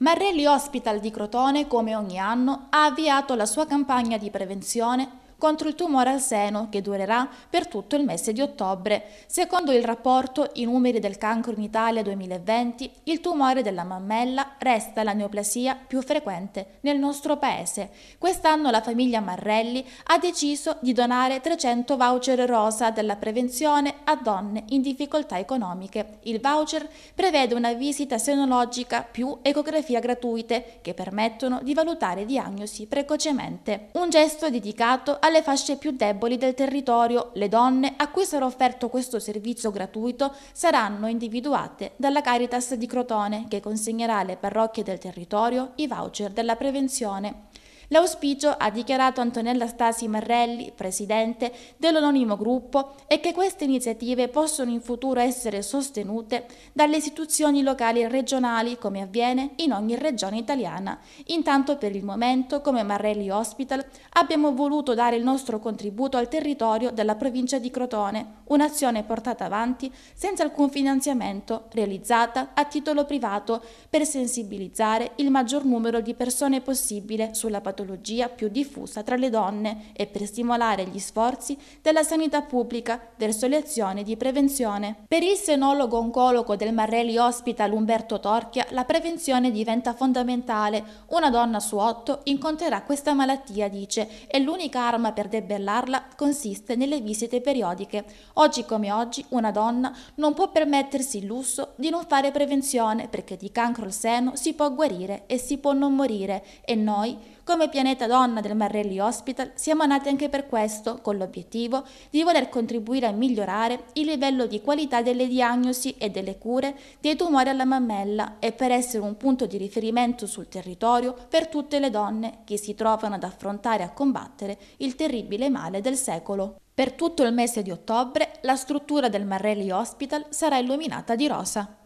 Marrelli Hospital di Crotone, come ogni anno, ha avviato la sua campagna di prevenzione contro il tumore al seno che durerà per tutto il mese di ottobre. Secondo il rapporto I numeri del cancro in Italia 2020, il tumore della mammella resta la neoplasia più frequente nel nostro paese. Quest'anno la famiglia Marrelli ha deciso di donare 300 voucher rosa della prevenzione a donne in difficoltà economiche. Il voucher prevede una visita senologica più ecografia gratuite che permettono di valutare diagnosi precocemente. Un gesto dedicato a alle fasce più deboli del territorio, le donne a cui sarà offerto questo servizio gratuito saranno individuate dalla Caritas di Crotone che consegnerà alle parrocchie del territorio i voucher della prevenzione. L'auspicio, ha dichiarato Antonella Stasi Marrelli, presidente dell'anonimo gruppo, è che queste iniziative possono in futuro essere sostenute dalle istituzioni locali e regionali, come avviene in ogni regione italiana. Intanto per il momento, come Marrelli Hospital, abbiamo voluto dare il nostro contributo al territorio della provincia di Crotone, un'azione portata avanti senza alcun finanziamento, realizzata a titolo privato per sensibilizzare il maggior numero di persone possibile sulla patologia patologia più diffusa tra le donne e per stimolare gli sforzi della sanità pubblica verso le azioni di prevenzione. Per il senologo oncologo del Marrelli Hospital Umberto Torchia, la prevenzione diventa fondamentale. Una donna su otto incontrerà questa malattia, dice, e l'unica arma per debellarla consiste nelle visite periodiche. Oggi come oggi una donna non può permettersi il lusso di non fare prevenzione perché di cancro al seno si può guarire e si può non morire e noi come pianeta donna del Marrelli Hospital siamo nati anche per questo, con l'obiettivo di voler contribuire a migliorare il livello di qualità delle diagnosi e delle cure dei tumori alla mammella e per essere un punto di riferimento sul territorio per tutte le donne che si trovano ad affrontare e a combattere il terribile male del secolo. Per tutto il mese di ottobre la struttura del Marrelli Hospital sarà illuminata di rosa.